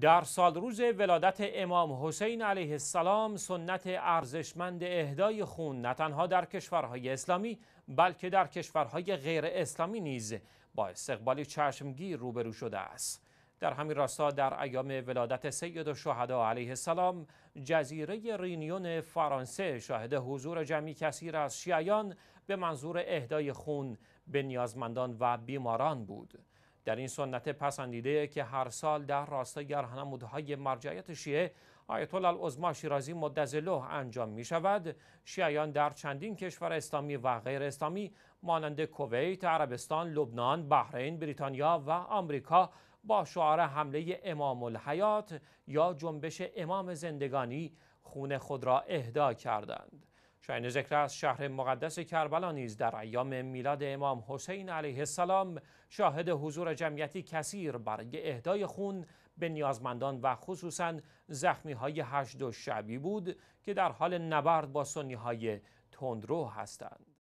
در سال روز ولادت امام حسین علیه السلام سنت ارزشمند اهدای خون نه تنها در کشورهای اسلامی بلکه در کشورهای غیر اسلامی نیز با استقبال چشمگیر روبرو شده است در همین راستا در ایام ولادت سید و شهدا علیه السلام جزیره رینیون فرانسه شاهد حضور جمعی کثیر از شیعیان به منظور اهدای خون به نیازمندان و بیماران بود در این سنت پسندیده که هر سال در راستای گرهنمودهای مرجعیت شیعه آیت الله العظما شیرازی مدزلو انجام می شود شیعیان در چندین کشور اسلامی و غیر اسلامی مانند کویت، عربستان، لبنان، بحرین، بریتانیا و آمریکا با شعار حمله امام الحیات یا جنبش امام زندگانی خون خود را اهدا کردند شاین ذکر است شهر مقدس کربلا نیز در ایام میلاد امام حسین علیه السلام شاهد حضور جمعیتی کثیر برای اهدای خون به نیازمندان و خصوصا زخمی های هشت و شعبی بود که در حال نبرد با سنی های تندرو هستند.